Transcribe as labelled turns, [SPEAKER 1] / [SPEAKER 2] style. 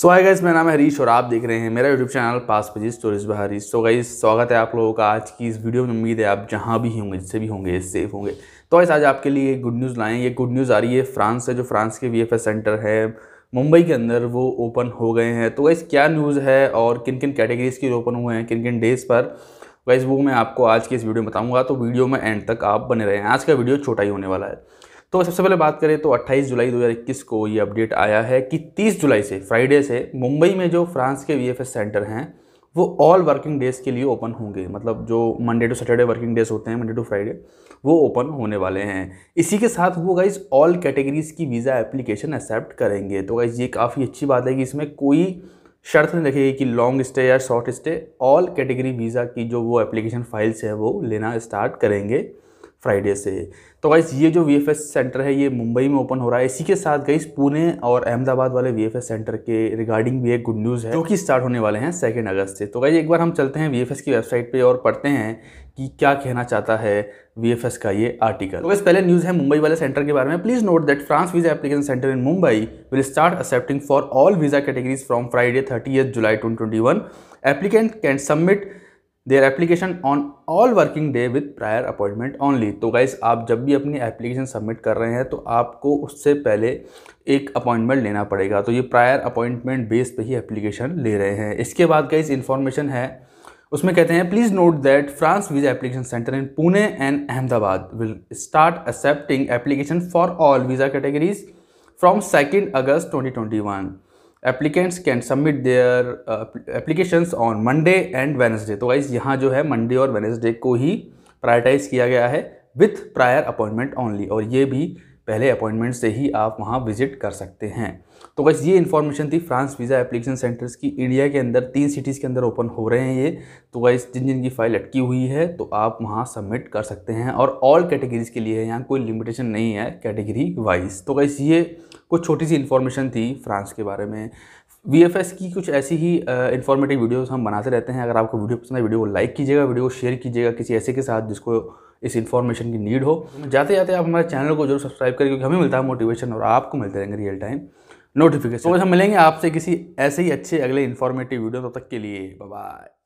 [SPEAKER 1] सो आई guys मेरा नाम है हरीश और आप देख रहे हैं मेरा यूट्यूब चैनल पास पजी stories by Harish so guys स्वागत है आप लोगों का आज की इस वीडियो में उम्मीद है आप जहाँ भी होंगे जिससे भी होंगे सेफ होंगे तो गाइस आज आपके लिए गुड न्यूज़ लाएँ ये गुड न्यूज़ आ रही है फ्रांस से जो फ्रांस के वी सेंटर है मुंबई के अंदर वो ओपन हो गए हैं तो गाइस क्या न्यूज़ है और किन किन कैटेगरीज़ के ओपन हुए हैं किन किन डेज़ पर गाइस वो मैं आपको आज की इस वीडियो में बताऊँगा तो वीडियो में एंड तक आप बने रहें आज का वीडियो छोटा ही होने वाला है तो सबसे पहले बात करें तो 28 जुलाई 2021 को ये अपडेट आया है कि 30 जुलाई से फ्राइडे से मुंबई में जो फ्रांस के वी सेंटर हैं वो ऑल वर्किंग डेज़ के लिए ओपन होंगे मतलब जो Monday to Saturday working days होते हैं मंडे टू फ्राइडे वो ओपन होने वाले हैं इसी के साथ वो गाइज ऑल कैटेगरीज़ की वीज़ा एप्लीकेशन एक्सेप्ट करेंगे तो गाइज़ ये काफ़ी अच्छी बात है कि इसमें कोई शर्त नहीं रखेगी कि लॉन्ग स्टे या short stay all category visa की जो वो एप्लीकेशन फाइल्स है वो लेना स्टार्ट करेंगे फ्राइडे से तो गाइस ये जो वी सेंटर है ये मुंबई में ओपन हो रहा है इसी के साथ गाइस पुणे और अहमदाबाद वाले वी सेंटर के रिगार्डिंग भी एक गुड न्यूज़ है जो कि स्टार्ट होने वाले हैं सेकेंड अगस्त से तो गाइस एक बार हम चलते हैं वी की वेबसाइट पर और पढ़ते हैं कि क्या कहना चाहता है वी का ये आर्टिकल तो गाइस पहले न्यूज़ है मुंबई वाले सेंटर के बारे में please note that France visa application centre in Mumbai will start accepting for all visa categories from Friday thirty July twenty applicant can submit their application on all working day with prior appointment only तो guys आप जब भी अपनी application submit कर रहे हैं तो आपको उससे पहले एक अपॉइंटमेंट लेना पड़ेगा तो ये प्रायर अपॉइंटमेंट बेस पे ही एप्लीकेशन ले रहे हैं इसके बाद गाइज इन्फॉर्मेशन है उसमें कहते हैं please note that France visa application centre in Pune and Ahmedabad will start accepting application for all visa categories from second August one applicants can submit their applications on Monday and Wednesday तो guys यहाँ जो है Monday और Wednesday को ही prioritise किया गया है with prior appointment only और ये भी पहले अपॉइंटमेंट से ही आप वहाँ विजिट कर सकते हैं तो बस ये इन्फॉर्मेशन थी फ्रांस वीज़ा एप्लीकेशन सेंटर्स की इंडिया के अंदर तीन सिटीज़ के अंदर ओपन हो रहे हैं ये तो वाइस जिन जिन की फाइल अटकी हुई है तो आप वहाँ सबमिट कर सकते हैं और ऑल कैटेगरीज़ के लिए यहाँ कोई लिमिटेशन नहीं है कैटेगरी वाइज तो वैस ये कुछ छोटी सी इन्फॉर्मेशन थी फ्रांस के बारे में वी की कुछ ऐसी ही इन्फॉर्मेटिव वीडियोस हम बनाते रहते हैं अगर आपको वीडियो पसंद है वीडियो को लाइक कीजिएगा वीडियो को शेयर कीजिएगा किसी ऐसे के साथ जिसको इस इन्फॉर्मेशन की नीड हो तो जाते जाते आप हमारे चैनल को जरूर सब्सक्राइब करें क्योंकि हमें मिलता है मोटिवेशन और आपको मिलते रहेंगे रियल टाइम नोटिफिकेशन तो हम मिलेंगे आपसे किसी ऐसे ही अच्छे अगले इन्फॉर्मेटिव वीडियो तब तो तक के लिए बाय